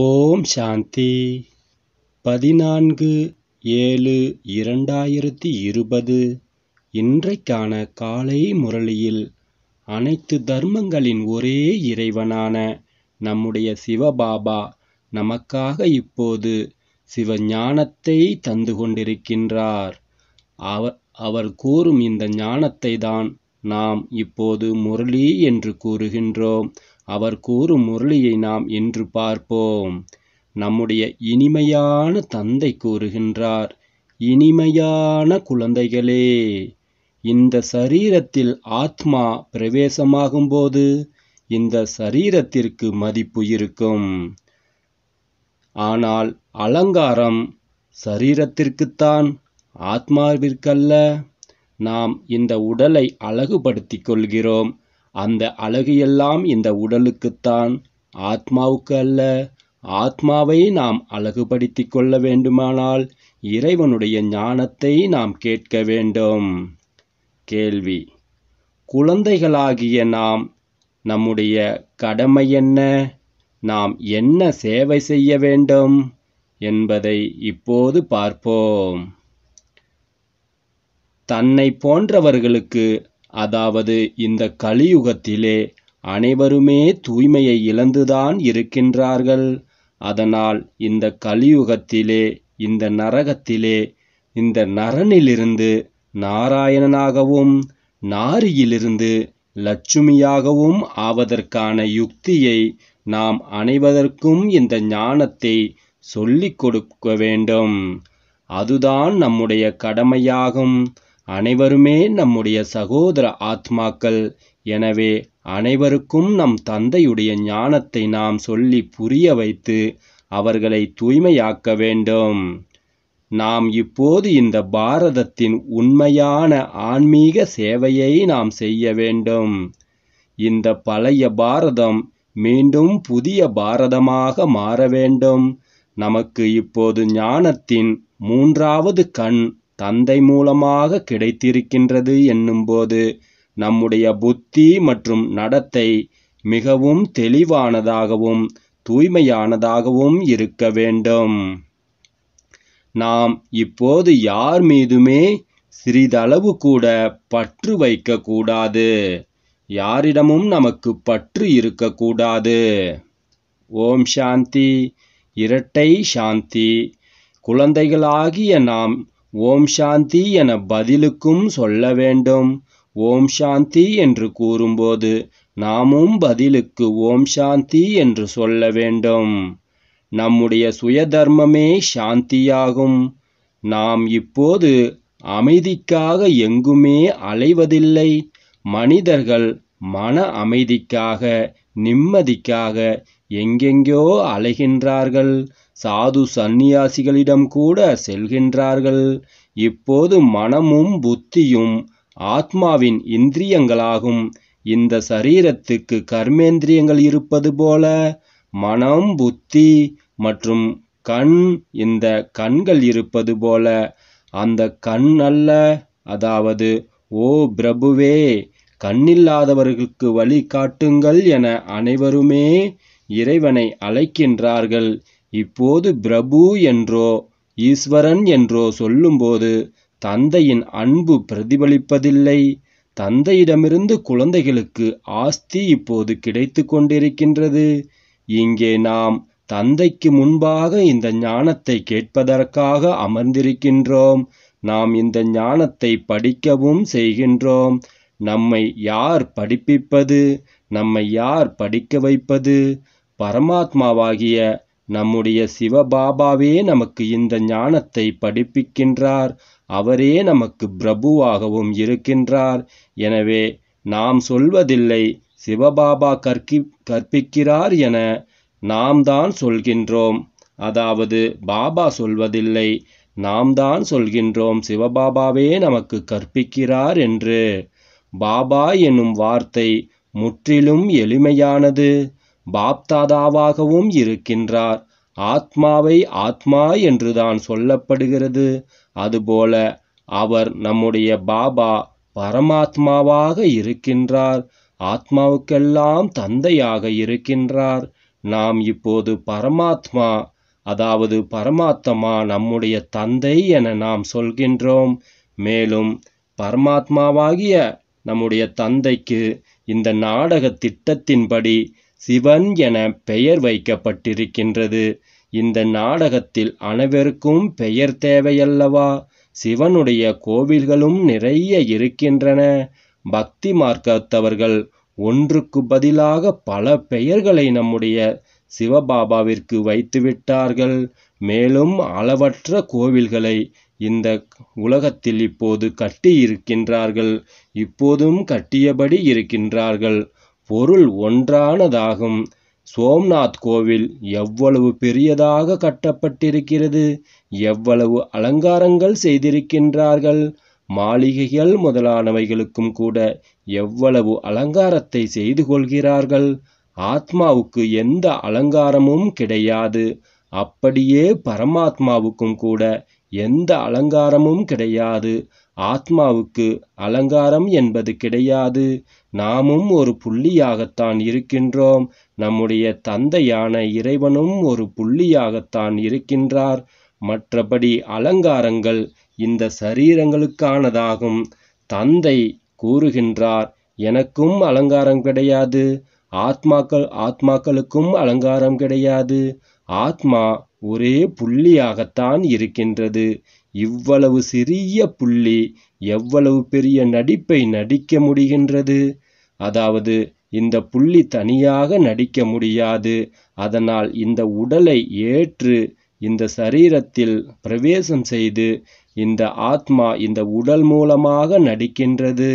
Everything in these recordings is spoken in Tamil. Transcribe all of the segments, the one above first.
ஓம் சாந்தி பதினான்கு ஏழு இரண்டாயிரத்தி இருபது இன்றைக்கான காலை முரளியில் அனைத்து தர்மங்களின் ஒரே இறைவனான நம்முடைய சிவபாபா நமக்காக இப்போது சிவஞானத்தை தந்து கொண்டிருக்கின்றார் அவர் அவர் கூறும் இந்த ஞானத்தை தான் நாம் இப்போது முரளி என்று கூறுகின்றோம் அவர் கூறும் முரளியை நாம் என்று பார்ப்போம் நம்முடைய இனிமையான தந்தை கூறுகின்றார் இனிமையான குழந்தைகளே இந்த சரீரத்தில் ஆத்மா பிரவேசமாகும்போது இந்த சரீரத்திற்கு மதிப்பு இருக்கும் ஆனால் அலங்காரம் சரீரத்திற்குத்தான் ஆத்மாவிற்கல்ல நாம் இந்த உடலை அழகுபடுத்திக் கொள்கிறோம் அந்த அழகு எல்லாம் இந்த உடலுக்குத்தான் ஆத்மாவுக்கு அல்ல ஆத்மாவை நாம் அழகுபடுத்தி கொள்ள வேண்டுமானால் இறைவனுடைய ஞானத்தை நாம் கேட்க வேண்டும் கேள்வி குழந்தைகளாகிய நாம் நம்முடைய கடமை என்ன நாம் என்ன சேவை செய்ய வேண்டும் என்பதை இப்போது பார்ப்போம் தன்னை போன்றவர்களுக்கு அதாவது இந்த கலியுகத்திலே அனைவருமே தூய்மையை இழந்துதான் இருக்கின்றார்கள் அதனால் இந்த கலியுகத்திலே இந்த நரகத்திலே இந்த நரனிலிருந்து நாராயணனாகவும் நாரியிலிருந்து லட்சுமியாகவும் ஆவதற்கான யுக்தியை நாம் அனைவதற்கும் இந்த ஞானத்தை சொல்லிக் கொடுக்க வேண்டும் அதுதான் நம்முடைய கடமையாகும் அனைவருமே நம்முடைய சகோதர ஆத்மாக்கள் எனவே அனைவருக்கும் நம் தந்தையுடைய ஞானத்தை நாம் சொல்லி புரிய வைத்து அவர்களை தூய்மையாக்க வேண்டும் நாம் இப்போது இந்த பாரதத்தின் உண்மையான ஆன்மீக சேவையை நாம் செய்ய வேண்டும் இந்த பழைய பாரதம் மீண்டும் புதிய பாரதமாக மாற வேண்டும் நமக்கு இப்போது ஞானத்தின் மூன்றாவது கண் தந்தை மூலமாக கிடைத்திருக்கின்றது என்னும்போது நம்முடைய புத்தி மற்றும் நடத்தை மிகவும் தெளிவானதாகவும் தூய்மையானதாகவும் இருக்க வேண்டும் நாம் இப்போது யார் மீதுமே சிறிதளவு கூட பற்று வைக்கக்கூடாது யாரிடமும் நமக்கு பற்று இருக்கக்கூடாது ஓம் சாந்தி இரட்டை சாந்தி குழந்தைகளாகிய நாம் ஓம் சாந்தி என பதிலுக்கும் சொல்ல வேண்டும் ஓம் சாந்தி என்று கூறும்போது நாமும் பதிலுக்கு ஓம் சாந்தி என்று சொல்ல வேண்டும் நம்முடைய சுயதர்மமே சாந்தியாகும் நாம் இப்போது அமைதிக்காக எங்குமே அலைவதில்லை மனிதர்கள் மன அமைதிக்காக நிம்மதிக்காக எங்கெங்கோ அலைகின்றார்கள் சாது சந்நியாசிகளிடம் கூட செல்கின்றார்கள் இப்போது மனமும் புத்தியும் ஆத்மாவின் இந்திரியங்களாகும் இந்த சரீரத்துக்கு கர்மேந்திரியங்கள் இருப்பது போல மனம் புத்தி மற்றும் கண் இந்த கண்கள் இருப்பது போல அந்த கண் அல்ல அதாவது ஓ பிரபுவே கண்ணில்லாதவர்களுக்கு வழி காட்டுங்கள் என அனைவருமே இறைவனை அழைக்கின்றார்கள் இப்போது பிரபு என்றோ ஈஸ்வரன் என்றோ சொல்லும்போது தந்தையின் அன்பு பிரதிபலிப்பதில்லை தந்தையிடமிருந்து குழந்தைகளுக்கு ஆஸ்தி இப்போது கிடைத்து கொண்டிருக்கின்றது இங்கே நாம் தந்தைக்கு முன்பாக இந்த ஞானத்தை கேட்பதற்காக அமர்ந்திருக்கின்றோம் நாம் இந்த ஞானத்தை படிக்கவும் செய்கின்றோம் நம்மை யார் படிப்பிப்பது நம்மை யார் படிக்க வைப்பது பரமாத்மாவாகிய நம்முடைய சிவபாபாவே நமக்கு இந்த ஞானத்தை படிப்பிக்கின்றார் அவரே நமக்கு பிரபுவாகவும் இருக்கின்றார் எனவே நாம் சொல்வதில்லை சிவபாபா கற்கி கற்பிக்கிறார் என நாம் தான் சொல்கின்றோம் அதாவது பாபா சொல்வதில்லை நாம் தான் சொல்கின்றோம் சிவபாபாவே நமக்கு கற்பிக்கிறார் என்று பாபா என்னும் வார்த்தை முற்றிலும் எளிமையானது பாப்தாதாவாகவும் இருக்கின்றார் ஆத்மாவை ஆத்மா என்றுதான் சொல்லப்படுகிறது அதுபோல அவர் நம்முடைய பாபா பரமாத்மாவாக இருக்கின்றார் ஆத்மாவுக்கெல்லாம் தந்தையாக இருக்கின்றார் நாம் இப்போது பரமாத்மா அதாவது பரமாத்மா நம்முடைய தந்தை என நாம் சொல்கின்றோம் மேலும் பரமாத்மாவாகிய நம்முடைய தந்தைக்கு இந்த நாடக திட்டத்தின்படி சிவன் என பெயர் வைக்கப்பட்டிருக்கின்றது இந்த நாடகத்தில் அனைவருக்கும் பெயர் தேவையல்லவா சிவனுடைய கோவில்களும் நிறைய இருக்கின்றன பக்தி மார்க்கத்தவர்கள் ஒன்றுக்கு பதிலாக பல பெயர்களை நம்முடைய சிவபாபாவிற்கு வைத்துவிட்டார்கள் மேலும் அளவற்ற கோவில்களை இந்த உலகத்தில் இப்போது கட்டியிருக்கின்றார்கள் இப்போதும் கட்டியபடி இருக்கின்றார்கள் பொருள் ஒன்றானதாகும் சோம்நாத் கோவில் எவ்வளவு பெரியதாக கட்டப்பட்டிருக்கிறது எவ்வளவு அலங்காரங்கள் செய்திருக்கின்றார்கள் மாளிகைகள் முதலானவைகளுக்கும் கூட எவ்வளவு அலங்காரத்தை செய்து கொள்கிறார்கள் ஆத்மாவுக்கு எந்த அலங்காரமும் கிடையாது அப்படியே பரமாத்மாவுக்கும் கூட எந்த அலங்காரமும் கிடையாது ஆத்மாவுக்கு அலங்காரம் என்பது கிடையாது நாமும் ஒரு புள்ளியாகத்தான் இருக்கின்றோம் நம்முடைய தந்தையான இறைவனும் ஒரு புள்ளியாகத்தான் இருக்கின்றார் மற்றபடி அலங்காரங்கள் இந்த சரீரங்களுக்கானதாகும் தந்தை கூறுகின்றார் எனக்கும் அலங்காரம் கிடையாது ஆத்மாக்கள் ஆத்மாக்களுக்கும் அலங்காரம் கிடையாது ஆத்மா ஒரே புள்ளியாகத்தான் இருக்கின்றது இவ்வளவு சிறிய புள்ளி எவ்வளவு பெரிய நடிப்பை நடிக்க முடிகின்றது அதாவது இந்த புள்ளி தனியாக நடிக்க முடியாது அதனால் இந்த உடலை ஏற்று இந்த சரீரத்தில் பிரவேசம் செய்து இந்த ஆத்மா இந்த உடல் மூலமாக நடிக்கின்றது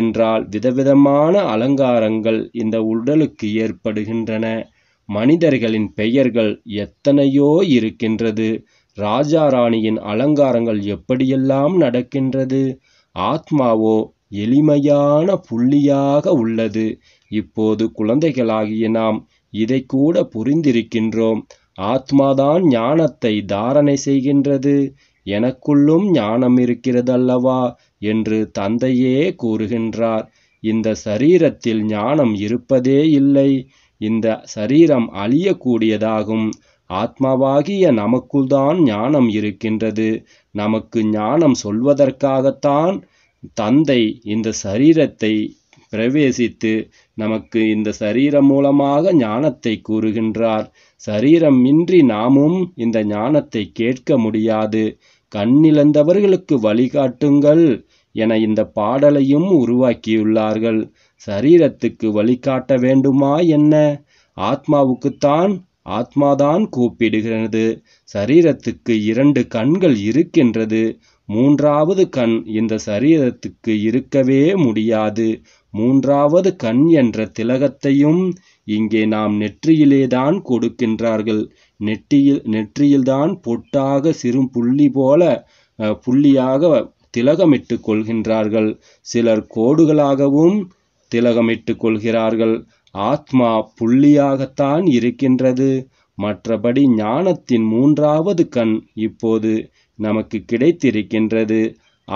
என்றால் விதவிதமான அலங்காரங்கள் இந்த உடலுக்கு ஏற்படுகின்றன மனிதர்களின் பெயர்கள் எத்தனையோ இருக்கின்றது ராஜா ராணியின் அலங்காரங்கள் எப்படியெல்லாம் நடக்கின்றது ஆத்மாவோ எளிமையான புள்ளியாக உள்ளது இப்போது குழந்தைகளாகிய நாம் இதைக்கூட புரிந்திருக்கின்றோம் ஆத்மாதான் ஞானத்தை தாரணை செய்கின்றது எனக்குள்ளும் ஞானம் இருக்கிறதல்லவா என்று தந்தையே கூறுகின்றார் இந்த சரீரத்தில் ஞானம் இருப்பதே இல்லை இந்த சரீரம் அழியக்கூடியதாகும் ஆத்மாவாகிய நமக்குள்தான் ஞானம் இருக்கின்றது நமக்கு ஞானம் சொல்வதற்காகத்தான் தந்தை இந்த சரீரத்தை பிரவேசித்து நமக்கு இந்த சரீரம் மூலமாக ஞானத்தை கூறுகின்றார் சரீரம் இன்றி நாமும் இந்த ஞானத்தை கேட்க முடியாது கண்ணிழந்தவர்களுக்கு வழிகாட்டுங்கள் என இந்த பாடலையும் உருவாக்கியுள்ளார்கள் சரீரத்துக்கு வழிகாட்ட வேண்டுமா என்ன ஆத்மாவுக்குத்தான் ஆத்மாதான் கூப்பிடுகிறது சரீரத்துக்கு இரண்டு கண்கள் இருக்கின்றது மூன்றாவது கண் இந்த சரீரத்துக்கு இருக்கவே முடியாது மூன்றாவது கண் என்ற திலகத்தையும் இங்கே நாம் நெற்றியிலேதான் கொடுக்கின்றார்கள் நெற்றியில் நெற்றியில்தான் பொட்டாக சிறு புள்ளி போல புள்ளியாக திலகமிட்டு கொள்கின்றார்கள் சிலர் கோடுகளாகவும் திலகமிட்டு கொள்கிறார்கள் ஆத்மா புள்ளியாகத்தான் இருக்கின்றது மற்றபடி ஞானத்தின் மூன்றாவது கண் இப்போது நமக்கு கிடைத்திருக்கின்றது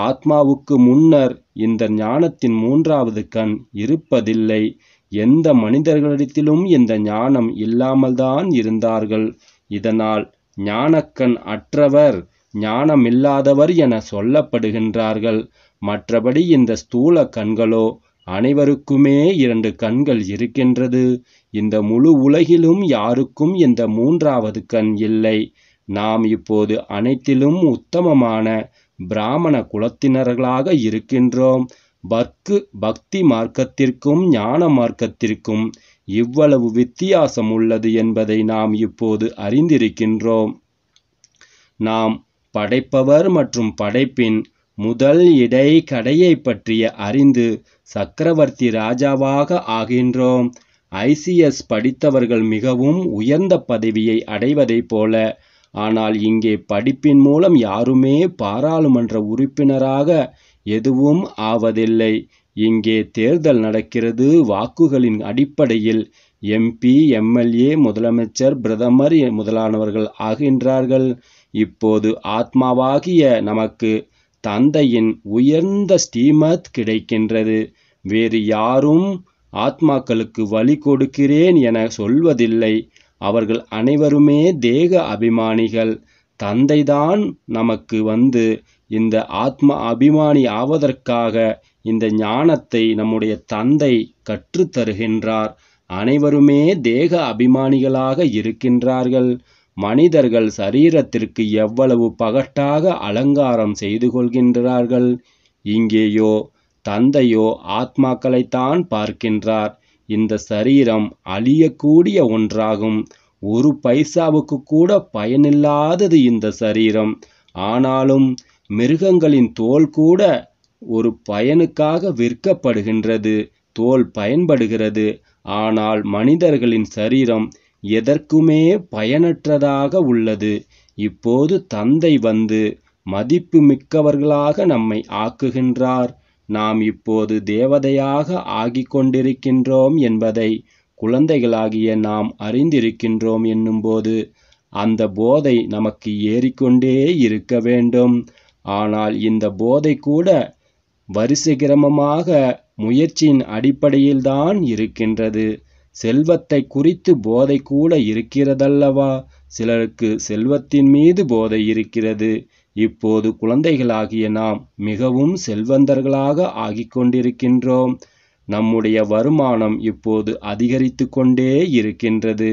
ஆத்மாவுக்கு முன்னர் இந்த ஞானத்தின் மூன்றாவது கண் இருப்பதில்லை எந்த மனிதர்களிடத்திலும் இந்த ஞானம் இல்லாமல்தான் இருந்தார்கள் இதனால் ஞானக்கண் அற்றவர் ஞானமில்லாதவர் என சொல்லப்படுகின்றார்கள் மற்றபடி இந்த ஸ்தூல கண்களோ அனைவருக்குமே இரண்டு கண்கள் இருக்கின்றது இந்த முழு உலகிலும் யாருக்கும் இந்த மூன்றாவது கண் இல்லை நாம் இப்போது அனைத்திலும் உத்தமமான பிராமண குலத்தினர்களாக இருக்கின்றோம் பக்கு பக்தி மார்க்கத்திற்கும் ஞான மார்க்கத்திற்கும் இவ்வளவு வித்தியாசம் உள்ளது என்பதை நாம் இப்போது அறிந்திருக்கின்றோம் நாம் படைப்பவர் மற்றும் படைப்பின் முதல் இடை கடையை பற்றிய அறிந்து சக்கரவர்த்தி ராஜாவாக ஆகின்றோம் ஐசிஎஸ் படித்தவர்கள் மிகவும் உயர்ந்த பதவியை அடைவதைப் போல ஆனால் இங்கே படிப்பின் மூலம் யாருமே பாராளுமன்ற உறுப்பினராக எதுவும் ஆவதில்லை இங்கே தேர்தல் நடக்கிறது வாக்குகளின் அடிப்படையில் எம்பி எம்எல்ஏ முதலமைச்சர் பிரதமர் முதலானவர்கள் ஆகின்றார்கள் இப்போது ஆத்மாவாகிய நமக்கு தந்தையின் உயர்ந்த ஸ்டீமத் கிடைக்கின்றது வேறு யாரும் ஆத்மாக்களுக்கு வழி கொடுக்கிறேன் என சொல்வதில்லை அவர்கள் அனைவருமே தேக அபிமானிகள் தந்தைதான் நமக்கு வந்து இந்த ஆத்ம அபிமானி ஆவதற்காக இந்த ஞானத்தை நம்முடைய தந்தை கற்றுத்தருகின்றார் அனைவருமே தேக அபிமானிகளாக இருக்கின்றார்கள் மனிதர்கள் சரீரத்திற்கு எவ்வளவு பகட்டாக அலங்காரம் செய்து கொள்கின்றார்கள் இங்கேயோ தந்தையோ ஆத்மாக்களைத்தான் பார்க்கின்றார் இந்த சரீரம் அழியக்கூடிய ஒன்றாகும் ஒரு பைசாவுக்கு கூட பயனில்லாதது இந்த சரீரம் ஆனாலும் மிருகங்களின் தோல் கூட ஒரு பயனுக்காக விற்கப்படுகின்றது தோல் பயன்படுகிறது ஆனால் மனிதர்களின் சரீரம் எதற்குமே பயனற்றதாக உள்ளது இப்போது தந்தை வந்து மதிப்பு மிக்கவர்களாக நம்மை ஆக்குகின்றார் நாம் இப்போது தேவதையாக ஆகிக்கொண்டிருக்கின்றோம் என்பதை குழந்தைகளாகிய நாம் அறிந்திருக்கின்றோம் என்னும்போது அந்த போதை நமக்கு ஏறிக்கொண்டே இருக்க வேண்டும் ஆனால் இந்த போதை கூட வரிசைக்கிரமமாக முயற்சியின் அடிப்படையில்தான் இருக்கின்றது செல்வத்தை குறித்து போதை கூட இருக்கிறதல்லவா சிலருக்கு செல்வத்தின் மீது போதை இருக்கிறது இப்போது குழந்தைகளாகிய நாம் மிகவும் செல்வந்தர்களாக ஆகிக் கொண்டிருக்கின்றோம் நம்முடைய வருமானம் இப்போது அதிகரித்து கொண்டே இருக்கின்றது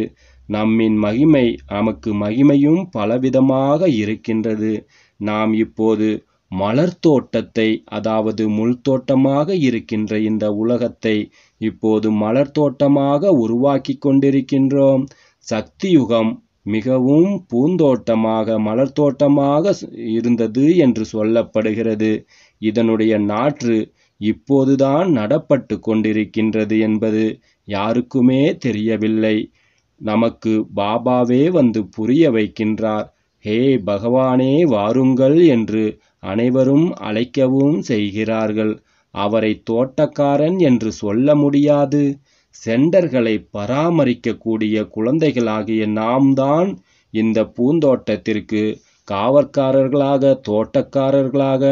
நம்மின் மகிமை நமக்கு மகிமையும் பலவிதமாக இருக்கின்றது நாம் இப்போது மலர் தோட்டத்தை அதாவது முள் தோட்டமாக இருக்கின்ற இந்த உலகத்தை இப்போது மலர் தோட்டமாக உருவாக்கி கொண்டிருக்கின்றோம் சக்தி யுகம் மிகவும் பூந்தோட்டமாக மலர்தோட்டமாக இருந்தது என்று சொல்லப்படுகிறது இதனுடைய நாற்று இப்போதுதான் நடப்பட்டு கொண்டிருக்கின்றது என்பது யாருக்குமே தெரியவில்லை நமக்கு பாபாவே வந்து புரிய வைக்கின்றார் ஹே பகவானே வாருங்கள் என்று அனைவரும் அழைக்கவும் செய்கிறார்கள் அவரை தோட்டக்காரன் என்று சொல்ல முடியாது சென்டர்களை பராமரிக்கக்கூடிய குழந்தைகளாகிய நாம் தான் இந்த பூந்தோட்டத்திற்கு காவற்காரர்களாக தோட்டக்காரர்களாக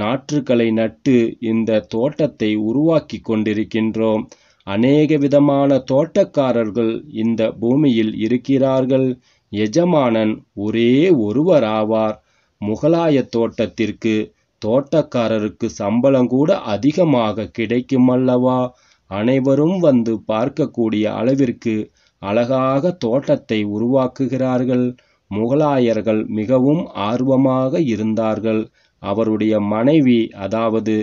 நாற்றுகளை நட்டு இந்த தோட்டத்தை உருவாக்கி கொண்டிருக்கின்றோம் அநேக விதமான தோட்டக்காரர்கள் இந்த பூமியில் இருக்கிறார்கள் எஜமானன் ஒரே ஒருவராவார் முகலாய தோட்டத்திற்கு தோட்டக்காரருக்கு சம்பளம் கூட அதிகமாக கிடைக்கும் அல்லவா அனைவரும் வந்து பார்க்கக்கூடிய அளவிற்கு அழகாக தோட்டத்தை உருவாக்குகிறார்கள் முகலாயர்கள் மிகவும் ஆர்வமாக இருந்தார்கள் அவருடைய மனைவி அதாவது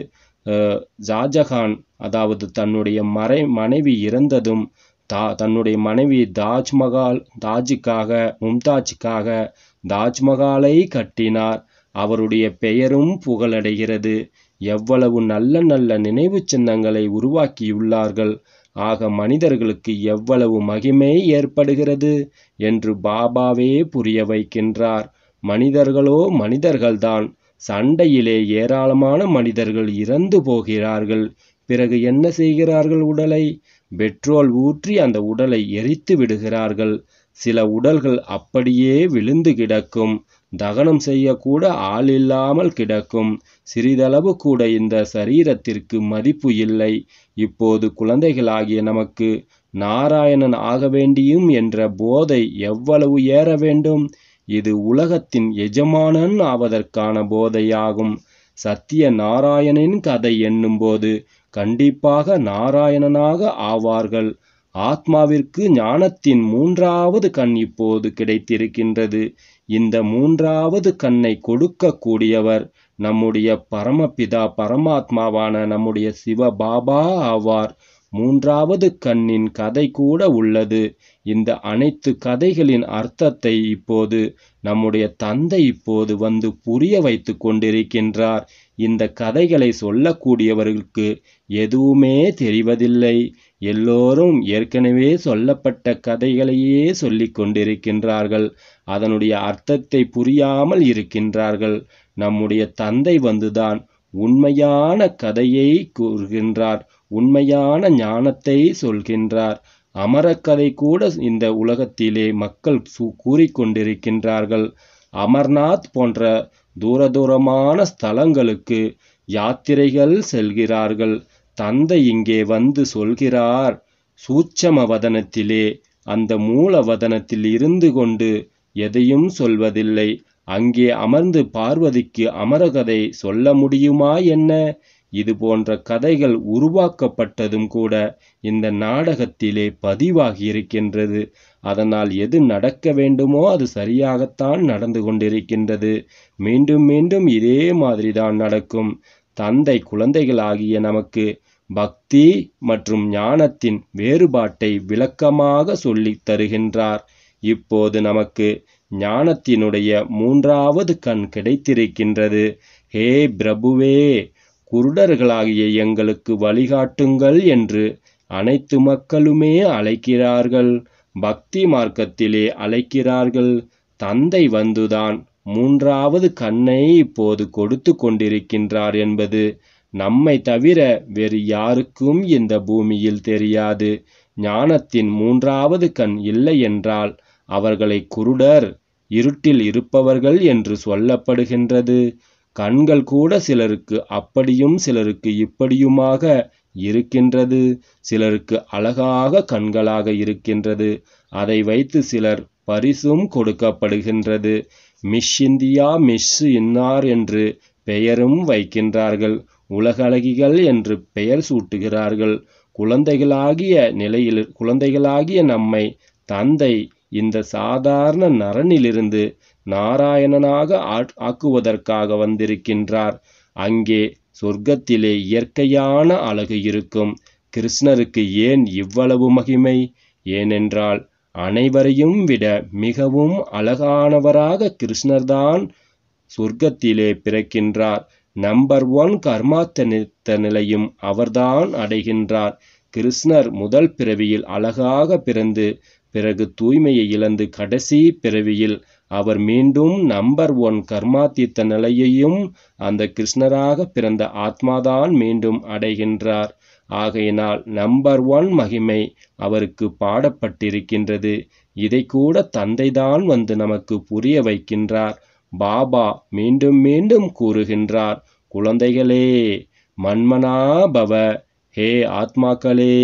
ஷாஜஹான் அதாவது தன்னுடைய மறை மனைவி இறந்ததும் தா தன்னுடைய மனைவி தாஜ்மஹால் தாஜுக்காக மும்தாஜுக்காக தாஜ்மஹாலை கட்டினார் அவருடைய பெயரும் புகழடைகிறது எவ்வளவு நல்ல நல்ல நினைவு சின்னங்களை உருவாக்கியுள்ளார்கள் ஆக மனிதர்களுக்கு எவ்வளவு மகிமை ஏற்படுகிறது என்று பாபாவே புரிய வைக்கின்றார் மனிதர்களோ மனிதர்கள்தான் சண்டையிலே ஏராளமான மனிதர்கள் இறந்து போகிறார்கள் பிறகு என்ன செய்கிறார்கள் உடலை பெட்ரோல் ஊற்றி அந்த உடலை எரித்து விடுகிறார்கள் சில உடல்கள் அப்படியே விழுந்து கிடக்கும் தகனம் செய்யக்கூட ஆள் இல்லாமல் கிடக்கும் சிறிதளவு கூட இந்த சரீரத்திற்கு மதிப்பு இல்லை இப்போது குழந்தைகளாகிய நமக்கு நாராயணன் ஆக வேண்டியும் என்ற போதை எவ்வளவு ஏற வேண்டும் இது உலகத்தின் எஜமானன் ஆவதற்கான போதையாகும் சத்திய நாராயணனின் கதை போது கண்டிப்பாக நாராயணனாக ஆவார்கள் ஆத்மாவிற்கு ஞானத்தின் மூன்றாவது கண் இப்போது கிடைத்திருக்கின்றது இந்த மூன்றாவது கண்ணை கொடுக்க கூடியவர் நம்முடைய பரமபிதா பரமாத்மாவான நம்முடைய சிவ பாபா ஆவார் மூன்றாவது கண்ணின் கதை கூட உள்ளது இந்த அனைத்து கதைகளின் அர்த்தத்தை இப்போது நம்முடைய தந்தை இப்போது வந்து புரிய வைத்து கொண்டிருக்கின்றார் இந்த கதைகளை சொல்லக்கூடியவர்களுக்கு எதுவுமே தெரிவதில்லை எல்லோரும் ஏற்கனவே சொல்லப்பட்ட கதைகளையே சொல்லிக் கொண்டிருக்கின்றார்கள் அதனுடைய அர்த்தத்தை புரியாமல் இருக்கின்றார்கள் நம்முடைய தந்தை வந்துதான் உண்மையான கதையை கூறுகின்றார் உண்மையான ஞானத்தை சொல்கின்றார் அமரக்கதை கூட இந்த உலகத்திலே மக்கள் கூறிக்கொண்டிருக்கின்றார்கள் அமர்நாத் போன்ற தூர தூரமான ஸ்தலங்களுக்கு யாத்திரைகள் செல்கிறார்கள் தந்தை இங்கே வந்து சொல்கிறார் சூட்சம வதனத்திலே அந்த மூல வதனத்தில் இருந்து கொண்டு எதையும் சொல்வதில்லை அங்கே அமர்ந்து பார்வதிக்கு அமரகதை சொல்ல முடியுமா என்ன இது போன்ற கதைகள் உருவாக்கப்பட்டதும் கூட இந்த நாடகத்திலே பதிவாகி இருக்கின்றது அதனால் எது நடக்க வேண்டுமோ அது சரியாகத்தான் நடந்து கொண்டிருக்கின்றது மீண்டும் மீண்டும் இதே மாதிரி தான் நடக்கும் தந்தை குழந்தைகள் ஆகிய நமக்கு பக்தி மற்றும் ஞானத்தின் வேறுபாட்டை விளக்கமாக சொல்லித் தருகின்றார் இப்போது நமக்கு ஞானத்தினுடைய மூன்றாவது கண் கிடைத்திருக்கின்றது ஹே பிரபுவே குருடர்களாகிய எங்களுக்கு வழிகாட்டுங்கள் என்று அனைத்து மக்களுமே அழைக்கிறார்கள் பக்தி மார்க்கத்திலே அழைக்கிறார்கள் தந்தை வந்துதான் மூன்றாவது கண்ணை இப்போது கொடுத்து கொண்டிருக்கின்றார் என்பது நம்மை தவிர வேறு யாருக்கும் இந்த பூமியில் தெரியாது ஞானத்தின் மூன்றாவது கண் இல்லை என்றால் அவர்களை குருடர் இருட்டில் இருப்பவர்கள் என்று சொல்லப்படுகின்றது கண்கள் கூட சிலருக்கு அப்படியும் சிலருக்கு இப்படியுமாக இருக்கின்றது சிலருக்கு அழகாக கண்களாக இருக்கின்றது அதை வைத்து சிலர் பரிசும் கொடுக்கப்படுகின்றது மிஷ் இந்தியா மிஸ் இன்னார் என்று பெயரும் வைக்கின்றார்கள் உலகழகிகள் என்று பெயர் சூட்டுகிறார்கள் குழந்தைகளாகிய நிலையில் குழந்தைகளாகிய நம்மை தந்தை இந்த சாதாரண நரனிலிருந்து நாராயணனாக ஆக்குவதற்காக வந்திருக்கின்றார் அங்கே சொர்க்கத்திலே இயற்கையான அழகு இருக்கும் கிருஷ்ணருக்கு ஏன் இவ்வளவு மகிமை ஏனென்றால் அனைவரையும் விட மிகவும் அழகானவராக கிருஷ்ணர்தான் சொர்க்கத்திலே பிறக்கின்றார் நம்பர் ஒன் கர்மாத்த நிலையும் அவர்தான் அடைகின்றார் கிருஷ்ணர் முதல் பிறவியில் அழகாக பிறந்து பிறகு தூய்மையை இழந்து கடைசி பிறவியில் அவர் மீண்டும் நம்பர் ஒன் கர்மாத்தித்த நிலையையும் அந்த கிருஷ்ணராக பிறந்த ஆத்மாதான் மீண்டும் அடைகின்றார் ஆகையினால் நம்பர் ஒன் மகிமை அவருக்கு பாடப்பட்டிருக்கின்றது இதை கூட தந்தைதான் வந்து நமக்கு புரிய வைக்கின்றார் பாபா மீண்டும் மீண்டும் கூறுகின்றார் குழந்தைகளே மன்மனாபவ ஹே ஆத்மாக்களே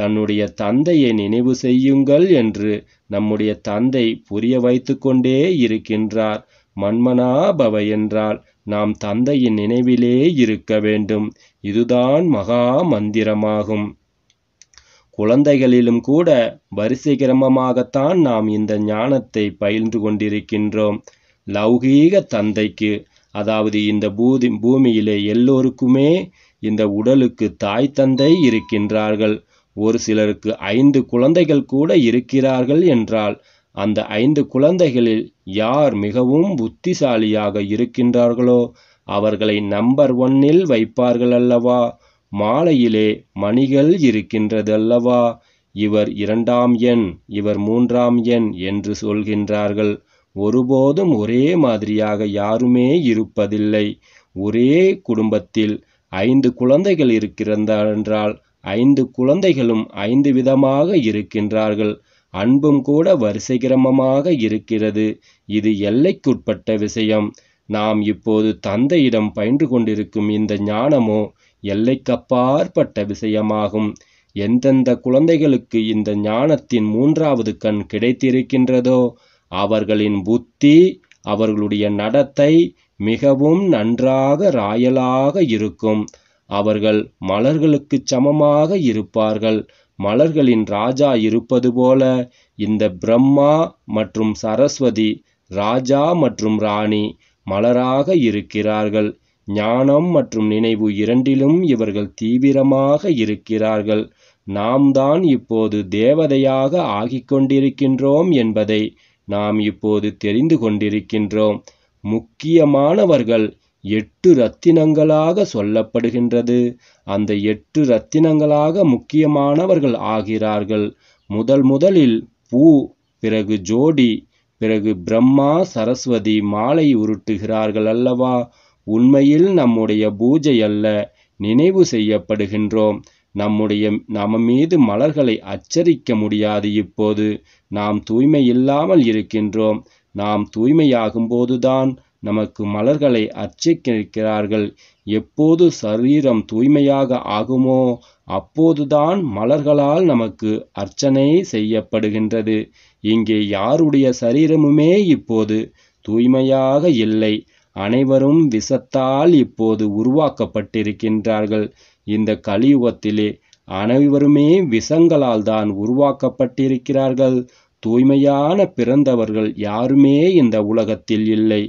தன்னுடைய தந்தையை நினைவு செய்யுங்கள் என்று நம்முடைய தந்தை புரிய வைத்து கொண்டே இருக்கின்றார் மன்மனாபவ என்றால் நாம் தந்தையின் நினைவிலே இருக்க வேண்டும் இதுதான் மகா மந்திரமாகும் குழந்தைகளிலும் கூட வரிசை கிரமமாகத்தான் நாம் இந்த ஞானத்தை பயின்று கொண்டிருக்கின்றோம் லௌகீக தந்தைக்கு அதாவது இந்த பூதி பூமியிலே எல்லோருக்குமே இந்த உடலுக்கு தாய் தந்தை இருக்கின்றார்கள் ஒரு சிலருக்கு ஐந்து குழந்தைகள் கூட இருக்கிறார்கள் என்றால் அந்த ஐந்து குழந்தைகளில் யார் மிகவும் புத்திசாலியாக இருக்கின்றார்களோ அவர்களை நம்பர் ஒன்னில் வைப்பார்கள் அல்லவா மாலையிலே மணிகள் இருக்கின்றது அல்லவா இவர் இரண்டாம் எண் இவர் மூன்றாம் எண் என்று சொல்கின்றார்கள் ஒருபோதும் ஒரே மாதிரியாக யாருமே இருப்பதில்லை ஒரே குடும்பத்தில் ஐந்து குழந்தைகள் இருக்கிறதென்றால் ஐந்து குழந்தைகளும் ஐந்து விதமாக இருக்கின்றார்கள் அன்பும் கூட வரிசை கிரமமாக இருக்கிறது இது எல்லைக்குட்பட்ட விஷயம் நாம் இப்போது தந்தையிடம் பயின்று கொண்டிருக்கும் இந்த ஞானமோ எல்லைக்கப்பாற்பட்ட விஷயமாகும் எந்தெந்த குழந்தைகளுக்கு இந்த ஞானத்தின் மூன்றாவது கண் கிடைத்திருக்கின்றதோ அவர்களின் புத்தி அவர்களுடைய நடத்தை மிகவும் நன்றாக ராயலாக இருக்கும் அவர்கள் மலர்களுக்கு சமமாக இருப்பார்கள் மலர்களின் ராஜா இருப்பது போல இந்த பிரம்மா மற்றும் சரஸ்வதி ராஜா மற்றும் ராணி மலராக இருக்கிறார்கள் ஞானம் மற்றும் நினைவு இரண்டிலும் இவர்கள் தீவிரமாக இருக்கிறார்கள் நாம் தான் இப்போது தேவதையாக ஆகிக்கொண்டிருக்கின்றோம் என்பதை நாம் இப்போது தெரிந்து கொண்டிருக்கின்றோம் முக்கியமானவர்கள் எட்டு ரத்தினங்களாக சொல்லப்படுகின்றது அந்த எட்டு ரத்தினங்களாக முக்கியமானவர்கள் ஆகிறார்கள் முதல் முதலில் பூ பிறகு ஜோடி பிறகு பிரம்மா சரஸ்வதி மாலை உருட்டுகிறார்கள் அல்லவா உண்மையில் நம்முடைய பூஜை அல்ல நினைவு செய்யப்படுகின்றோம் நம்முடைய நம மீது மலர்களை அச்சரிக்க முடியாது இப்போது நாம் தூய்மை இல்லாமல் இருக்கின்றோம் நாம் தூய்மையாகும்போதுதான் நமக்கு மலர்களை அர்ச்சிக்கிறார்கள் எப்போது சரீரம் தூய்மையாக ஆகுமோ அப்போதுதான் மலர்களால் நமக்கு அர்ச்சனை செய்யப்படுகின்றது இங்கே யாருடைய சரீரமுமே இப்போது தூய்மையாக இல்லை அனைவரும் விஷத்தால் இப்போது உருவாக்கப்பட்டிருக்கின்றார்கள் இந்த கலியுகத்திலே அனைவருமே விஷங்களால் தான் உருவாக்கப்பட்டிருக்கிறார்கள் தூய்மையான பிறந்தவர்கள் யாருமே இந்த உலகத்தில் இல்லை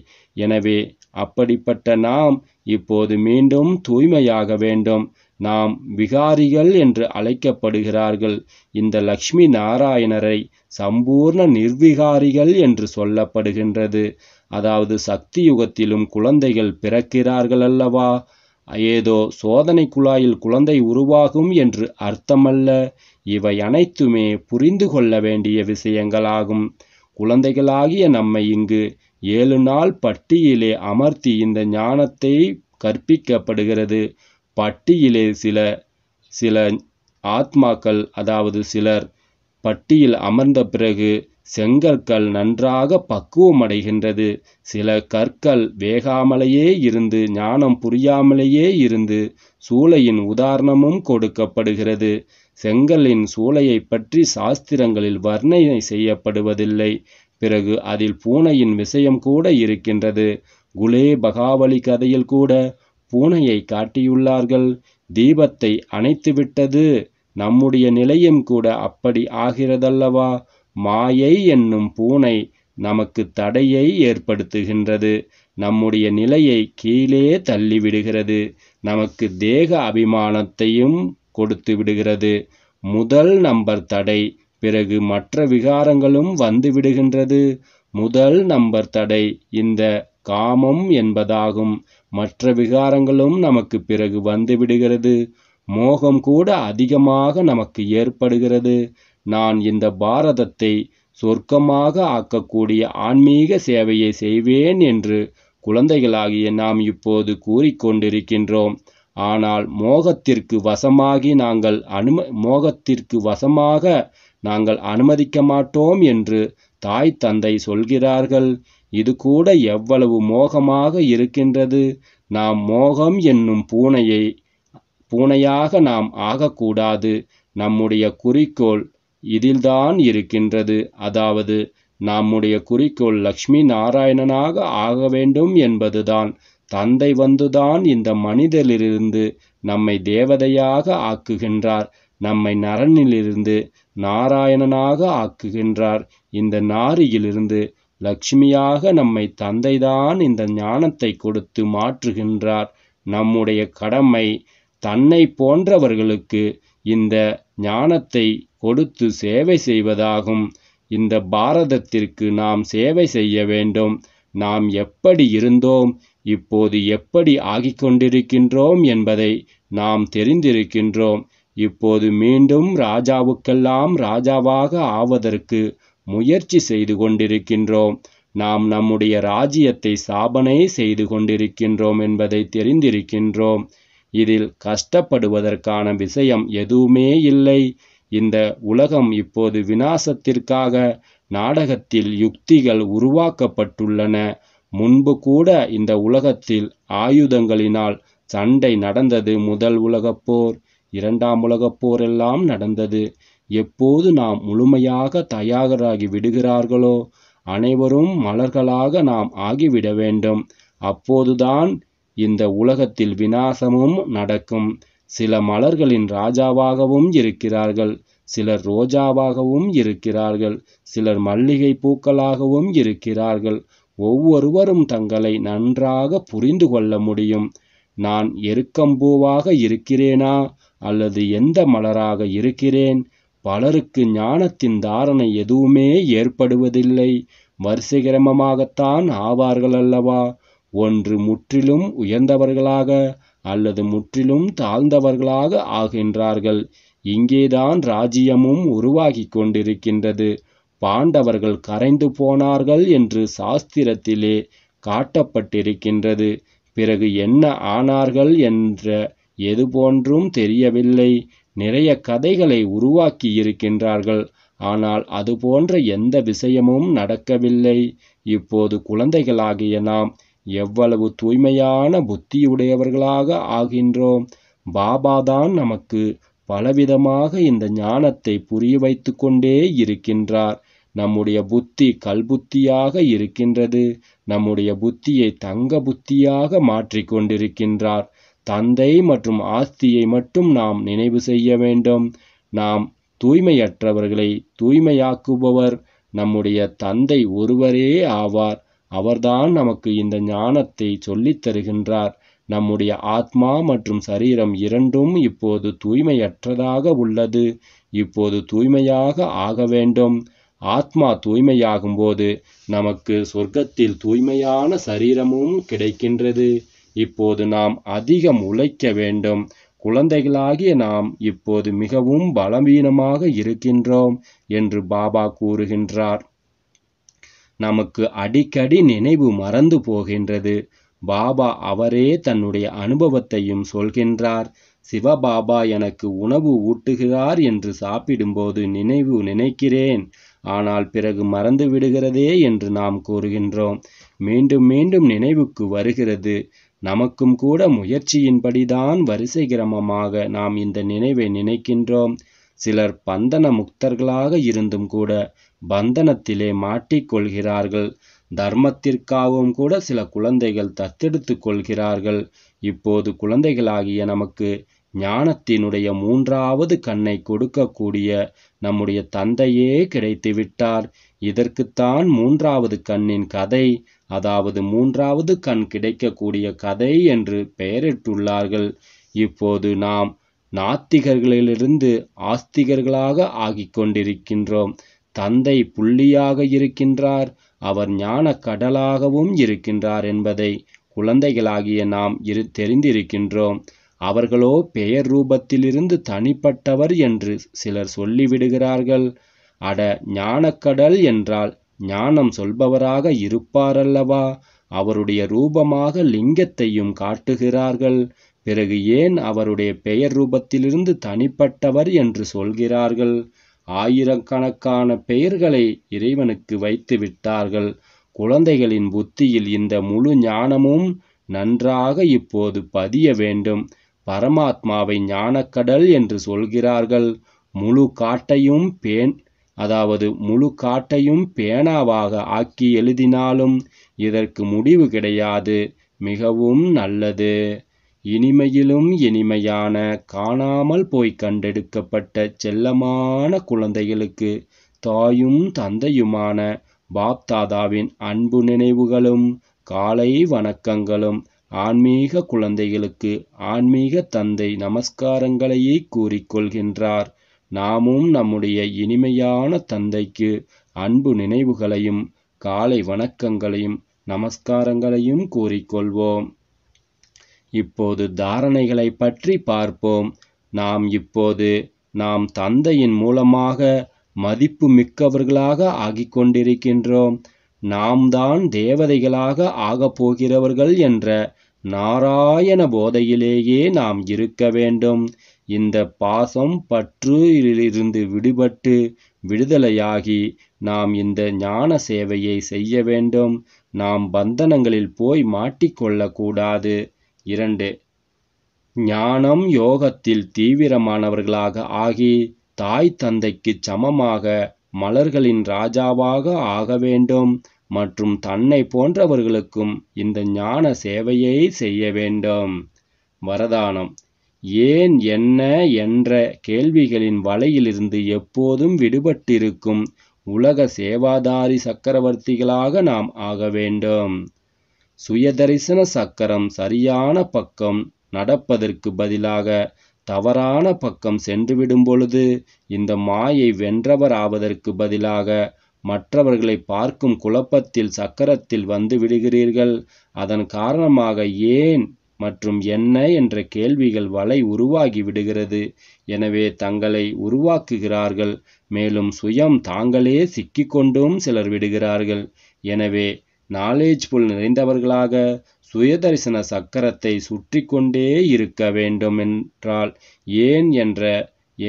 எனவே அப்படிப்பட்ட நாம் இப்போது மீண்டும் தூய்மையாக வேண்டும் நாம் விகாரிகள் என்று அழைக்கப்படுகிறார்கள் இந்த லக்ஷ்மி நாராயணரை சம்பூர்ண நிர்விகாரிகள் என்று சொல்லப்படுகின்றது அதாவது சக்தி யுகத்திலும் குழந்தைகள் பிறக்கிறார்கள் அல்லவா ஏதோ சோதனை குழாயில் குழந்தை உருவாகும் என்று அர்த்தமல்ல இவை அனைத்துமே புரிந்து கொள்ள வேண்டிய விஷயங்களாகும் குழந்தைகளாகிய நம்மை இங்கு ஏழு நாள் பட்டியிலே அமர்த்தி இந்த ஞானத்தை கற்பிக்கப்படுகிறது பட்டியிலே சில சில ஆத்மாக்கள் அதாவது சிலர் பட்டியில் அமர்ந்த பிறகு செங்கற்கள் நன்றாக பக்குவமடைகின்றது சில கற்கள் வேகாமலேயே இருந்து ஞானம் புரியாமலேயே இருந்து சூளையின் உதாரணமும் கொடுக்கப்படுகிறது செங்கல்லின் சூளையை பற்றி சாஸ்திரங்களில் வர்ணனை செய்யப்படுவதில்லை பிறகு அதில் பூனையின் விஷயம் கூட இருக்கின்றது குலே பகாவலி கதையில் கூட பூனையை காட்டியுள்ளார்கள் தீபத்தை அணைத்துவிட்டது நம்முடைய நிலையும் கூட அப்படி ஆகிறதல்லவா மாயை என்னும் பூனை நமக்கு தடையை ஏற்படுத்துகின்றது நம்முடைய நிலையை கீழே தள்ளிவிடுகிறது நமக்கு தேக அபிமானத்தையும் கொடுத்து விடுகிறது முதல் நம்பர் தடை பிறகு மற்ற விகாரங்களும் வந்து விடுகின்றது முதல் நம்பர் தடை இந்த காமம் என்பதாகும் மற்ற விகாரங்களும் நமக்கு பிறகு வந்து விடுகிறது மோகம் கூட அதிகமாக நமக்கு ஏற்படுகிறது நான் இந்த பாரதத்தை சொர்க்கமாக ஆக்கக்கூடிய ஆன்மீக சேவையை செய்வேன் என்று குழந்தைகளாகிய நாம் இப்போது கூறிக்கொண்டிருக்கின்றோம் ஆனால் மோகத்திற்கு வசமாகி நாங்கள் அனும மோகத்திற்கு வசமாக நாங்கள் அனுமதிக்க மாட்டோம் என்று தாய் தந்தை சொல்கிறார்கள் இது கூட எவ்வளவு மோகமாக இருக்கின்றது நாம் மோகம் என்னும் பூனையை பூனையாக நாம் ஆகக்கூடாது நம்முடைய குறிக்கோள் இதில்தான் இருக்கின்றது அதாவது நம்முடைய குறிக்கோள் லக்ஷ்மி நாராயணனாக ஆக வேண்டும் என்பதுதான் தந்தை வந்துதான் இந்த மனிதரிலிருந்து நம்மை தேவதையாக ஆக்குகின்றார் நம்மை நரனிலிருந்து நாராயணனாக ஆக்குகின்றார் இந்த நாரியிலிருந்து லக்ஷ்மியாக நம்மை தந்தைதான் இந்த ஞானத்தை கொடுத்து மாற்றுகின்றார் நம்முடைய கடமை தன்னை போன்றவர்களுக்கு இந்த ஞானத்தை கொடுத்து சேவை செய்வதாகும் இந்த பாரதத்திற்கு நாம் சேவை செய்ய வேண்டும் நாம் எப்படி இருந்தோம் இப்போது எப்படி ஆகிக்கொண்டிருக்கின்றோம் என்பதை நாம் தெரிந்திருக்கின்றோம் இப்போது மீண்டும் ராஜாவுக்கெல்லாம் ராஜாவாக ஆவதற்கு முயற்சி செய்து கொண்டிருக்கின்றோம் நாம் நம்முடைய ராஜ்யத்தை சாபனை செய்து கொண்டிருக்கின்றோம் என்பதை தெரிந்திருக்கின்றோம் இதில் கஷ்டப்படுவதற்கான விஷயம் எதுவுமே இல்லை இந்த உலகம் இப்போது விநாசத்திற்காக நாடகத்தில் யுக்திகள் உருவாக்கப்பட்டுள்ளன முன்பு கூட இந்த உலகத்தில் ஆயுதங்களினால் சண்டை நடந்தது முதல் உலகப்போர் போர் இரண்டாம் உலகப் போர் எல்லாம் நடந்தது எப்போது நாம் முழுமையாக தயாராகி விடுகிறார்களோ அனைவரும் மலர்களாக நாம் ஆகிவிட வேண்டும் அப்போதுதான் இந்த உலகத்தில் விநாசமும் நடக்கும் சில மலர்களின் ராஜாவாகவும் இருக்கிறார்கள் சிலர் ரோஜாவாகவும் இருக்கிறார்கள் சிலர் மல்லிகை பூக்களாகவும் இருக்கிறார்கள் ஒவ்வொருவரும் தங்களை நன்றாக புரிந்து கொள்ள முடியும் நான் எருக்கம்பூவாக இருக்கிறேனா அல்லது எந்த மலராக இருக்கிறேன் பலருக்கு ஞானத்தின் தாரணை எதுவுமே ஏற்படுவதில்லை வரிசை கிரமமாகத்தான் ஆவார்கள் அல்லவா ஒன்று முற்றிலும் உயர்ந்தவர்களாக அல்லது முற்றிலும் தாழ்ந்தவர்களாக ஆகின்றார்கள் இங்கேதான் ராஜ்யமும் உருவாகி கொண்டிருக்கின்றது பாண்டவர்கள் கரைந்து போனார்கள் என்று சாஸ்திரத்திலே காட்டப்பட்டிருக்கின்றது பிறகு என்ன ஆனார்கள் என்ற எது போன்றும் தெரியவில்லை நிறைய கதைகளை உருவாக்கி இருக்கின்றார்கள் ஆனால் அது போன்ற எந்த விஷயமும் நடக்கவில்லை இப்போது குழந்தைகளாகிய நாம் எவ்வளவு தூய்மையான புத்தியுடையவர்களாக ஆகின்றோம் பாபாதான் நமக்கு பலவிதமாக இந்த ஞானத்தை புரிய வைத்து கொண்டே இருக்கின்றார் நம்முடைய புத்தி கல்புத்தியாக இருக்கின்றது நம்முடைய புத்தியை தங்க புத்தியாக மாற்றிக்கொண்டிருக்கின்றார் தந்தை மற்றும் ஆஸ்தியை மட்டும் நாம் நினைவு செய்ய வேண்டும் நாம் தூய்மையற்றவர்களை தூய்மையாக்குபவர் நம்முடைய தந்தை ஒருவரே ஆவார் அவர்தான் நமக்கு இந்த ஞானத்தை சொல்லித் தருகின்றார் நம்முடைய ஆத்மா மற்றும் சரீரம் இரண்டும் இப்போது தூய்மையற்றதாக உள்ளது இப்போது தூய்மையாக ஆக வேண்டும் ஆத்மா தூய்மையாகும்போது நமக்கு சொர்க்கத்தில் தூய்மையான சரீரமும் கிடைக்கின்றது இப்போது நாம் அதிகம் உழைக்க வேண்டும் குழந்தைகளாகிய நாம் இப்போது மிகவும் பலவீனமாக இருக்கின்றோம் என்று பாபா கூறுகின்றார் நமக்கு அடிக்கடி நினைவு மறந்து போகின்றது பாபா அவரே தன்னுடைய அனுபவத்தையும் சொல்கின்றார் சிவபாபா எனக்கு உணவு ஊட்டுகிறார் என்று சாப்பிடும்போது நினைவு நினைக்கிறேன் ஆனால் பிறகு மறந்து விடுகிறதே என்று நாம் கூறுகின்றோம் மீண்டும் மீண்டும் நினைவுக்கு வருகிறது நமக்கும் கூட முயற்சியின்படிதான் வரிசை கிரமமாக நாம் இந்த நினைவை நினைக்கின்றோம் சிலர் பந்தன முக்தர்களாக இருந்தும் கூட பந்தனத்திலே மாட்டிக்கொள்கிறார்கள் தர்மத்திற்காகவும் கூட சில குழந்தைகள் தத்தெடுத்து கொள்கிறார்கள் இப்போது குழந்தைகளாகிய நமக்கு ஞானத்தினுடைய மூன்றாவது கண்ணை கொடுக்கக்கூடிய நம்முடைய தந்தையே கிடைத்து விட்டார் இதற்குத்தான் மூன்றாவது கண்ணின் கதை அதாவது மூன்றாவது கண் கிடைக்கக்கூடிய கதை என்று பெயரிட்டுள்ளார்கள் இப்போது நாம் நாத்திகர்களிலிருந்து ஆஸ்திகர்களாக ஆகிக் கொண்டிருக்கின்றோம் தந்தை புள்ளியாக இருக்கின்றார் அவர் ஞான கடலாகவும் இருக்கின்றார் என்பதை குழந்தைகளாகிய நாம் இரு தெரிந்திருக்கின்றோம் அவர்களோ பெயர் ரூபத்திலிருந்து தனிப்பட்டவர் என்று சிலர் சொல்லிவிடுகிறார்கள் அட ஞானக்கடல் என்றால் ஞானம் சொல்பவராக இருப்பாரல்லவா அவருடைய ரூபமாக லிங்கத்தையும் காட்டுகிறார்கள் பிறகு ஏன் அவருடைய பெயர் ரூபத்திலிருந்து தனிப்பட்டவர் என்று சொல்கிறார்கள் ஆயிரக்கணக்கான பெயர்களை இறைவனுக்கு வைத்து விட்டார்கள் குழந்தைகளின் புத்தியில் இந்த முழு ஞானமும் நன்றாக இப்போது பதிய வேண்டும் பரமாத்மாவை ஞானக்கடல் என்று சொல்கிறார்கள் முழு காட்டையும் பேன் அதாவது முழு காட்டையும் பேனாவாக ஆக்கி எழுதினாலும் இதற்கு முடிவு கிடையாது மிகவும் நல்லது இனிமையிலும் இனிமையான காணாமல் போய் கண்டெடுக்கப்பட்ட செல்லமான குழந்தைகளுக்கு தாயும் தந்தையுமான பாப்தாதாவின் அன்பு நினைவுகளும் காலை வணக்கங்களும் ஆன்மீக குழந்தைகளுக்கு ஆன்மீக தந்தை நமஸ்காரங்களையே கூறிக்கொள்கின்றார் நாமும் நம்முடைய இனிமையான தந்தைக்கு அன்பு நினைவுகளையும் காலை வணக்கங்களையும் நமஸ்காரங்களையும் கூறிக்கொள்வோம் இப்போது தாரணைகளை பற்றி பார்ப்போம் நாம் இப்போது நாம் தந்தையின் மூலமாக மதிப்பு மிக்கவர்களாக ஆகிக் கொண்டிருக்கின்றோம் நாம் தான் தேவதைகளாக ஆகப் போகிறவர்கள் என்ற நாராயண போதையிலேயே நாம் இருக்க வேண்டும் இந்த பாசம் பற்று இருந்து விடுபட்டு விடுதலையாகி நாம் இந்த ஞான சேவையை செய்ய வேண்டும் நாம் பந்தனங்களில் போய் மாட்டிக்கொள்ளக்கூடாது இரண்டு ஞானம் யோகத்தில் தீவிரமானவர்களாக ஆகி தாய் தந்தைக்கு சமமாக மலர்களின் ராஜாவாக ஆக வேண்டும் மற்றும் தன்னை போன்றவர்களுக்கும் இந்த ஞான சேவையை செய்ய வேண்டும் வரதானம் ஏன் என்ன என்ற கேள்விகளின் வலையிலிருந்து எப்போதும் விடுபட்டிருக்கும் உலக சேவாதாரி சக்கரவர்த்திகளாக நாம் ஆக வேண்டும் சுயதரிசன சக்கரம் சரியான பக்கம் நடப்பதற்கு பதிலாக தவறான பக்கம் சென்றுவிடும் பொழுது இந்த மாயை வென்றவர் ஆவதற்கு பதிலாக மற்றவர்களை பார்க்கும் குழப்பத்தில் சக்கரத்தில் வந்து விடுகிறீர்கள் அதன் காரணமாக ஏன் மற்றும் என்ன என்ற கேள்விகள் வலை உருவாகி விடுகிறது எனவே தங்களை உருவாக்குகிறார்கள் மேலும் சுயம் தாங்களே சிக்கிக்கொண்டும் சிலர் விடுகிறார்கள் எனவே நாலேஜ் புல் நிறைந்தவர்களாக சுயதரிசன சக்கரத்தை சுற்றி கொண்டே இருக்க வேண்டும் என்றால் ஏன் என்ற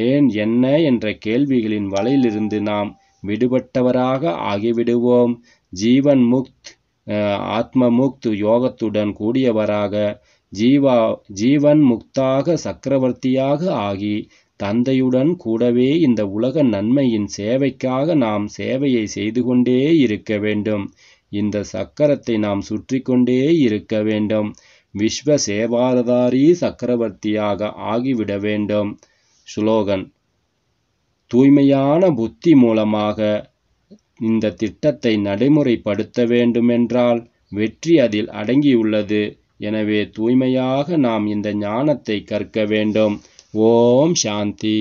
ஏன் என்ன என்ற கேள்விகளின் வலையிலிருந்து நாம் விடுபட்டவராக ஆகிவிடுவோம் ஜீவன் முக்த் ஆத்ம முக்த் யோகத்துடன் கூடியவராக ஜீவா ஜீவன் முக்தாக சக்கரவர்த்தியாக ஆகி தந்தையுடன் கூடவே இந்த உலக நன்மையின் சேவைக்காக நாம் சேவையை செய்து கொண்டே இருக்க வேண்டும் இந்த சக்கரத்தை நாம் சுற்றி கொண்டே இருக்க வேண்டும் விஸ்வ சேவாரதாரி சக்கரவர்த்தியாக ஆகிவிட வேண்டும் ஸ்லோகன் தூய்மையான புத்தி மூலமாக இந்த திட்டத்தை நடைமுறைப்படுத்த வேண்டுமென்றால் வெற்றி அதில் அடங்கியுள்ளது எனவே தூய்மையாக நாம் இந்த ஞானத்தை கற்க வேண்டும் ஓம் சாந்தி